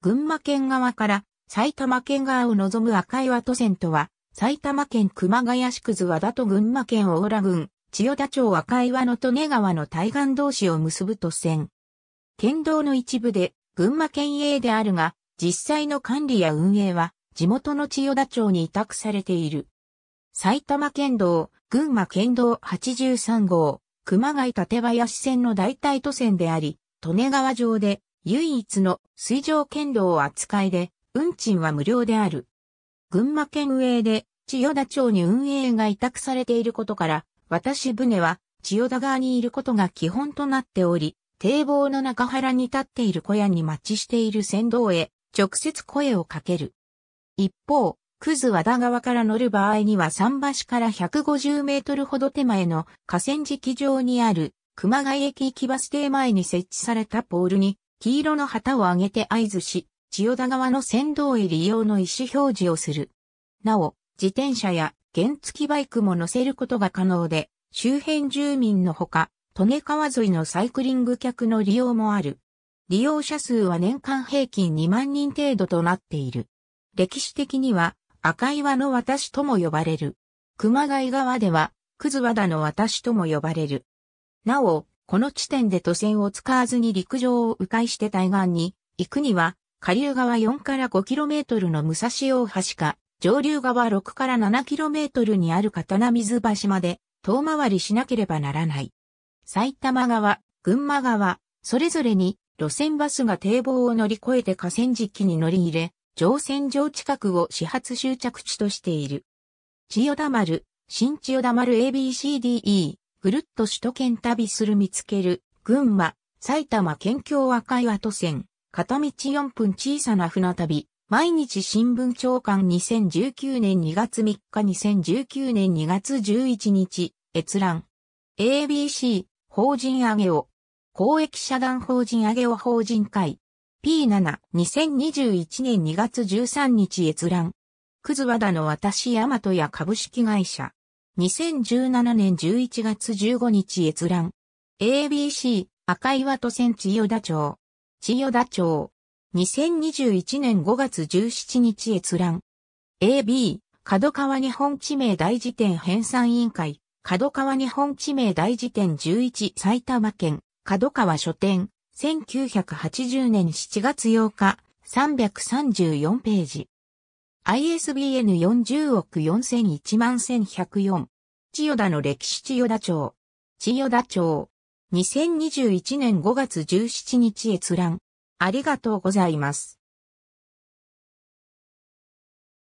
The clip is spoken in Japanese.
群馬県側から埼玉県側を望む赤岩渡線とは、埼玉県熊谷市津和田と群馬県大浦郡、千代田町赤岩の利根川の対岸同士を結ぶ渡線。県道の一部で群馬県営であるが、実際の管理や運営は地元の千代田町に委託されている。埼玉県道、群馬県道83号、熊谷立林線の代替都線であり、利根川上で唯一の水上剣道扱いで、運賃は無料である。群馬県運営で、千代田町に運営が委託されていることから、私船は、千代田側にいることが基本となっており、堤防の中原に立っている小屋に待ちしている船頭へ、直接声をかける。一方、クズ和田側から乗る場合には桟橋から150メートルほど手前の河川敷上にある熊谷駅行きバス停前に設置されたポールに黄色の旗を上げて合図し、千代田川の先導へ利用の意思表示をする。なお、自転車や原付バイクも乗せることが可能で、周辺住民のほか、利根川沿いのサイクリング客の利用もある。利用者数は年間平均2万人程度となっている。歴史的には赤岩の私とも呼ばれる。熊谷川では、くず和田の私とも呼ばれる。なお、この地点で都線を使わずに陸上を迂回して対岸に行くには、下流側4から 5km の武蔵大橋か、上流側6から 7km にある刀水橋まで遠回りしなければならない。埼玉側、群馬側、それぞれに路線バスが堤防を乗り越えて河川敷に乗り入れ、乗船場近くを始発終着地としている。千代田丸、新千代田丸 ABCDE、ぐるっと首都圏旅する見つける、群馬、埼玉県境赤岩都線、片道4分小さな船旅、毎日新聞長官2019年2月3日2019年2月11日、閲覧。ABC、法人上げを。公益社団法人上げを法人会。P7、2021年2月13日閲覧。くずわだの私大和屋株式会社。2017年11月15日閲覧。ABC、赤岩都線千代田町。千代田町。2021年5月17日閲覧。AB、角川日本地名大辞典編纂委員会。角川日本地名大辞典11埼玉県。角川書店。1980年7月8日。334ページ。ISBN 40億4001万1104。千代田の歴史千代田町。千代田町。2021年5月17日閲覧。ありがとうございます。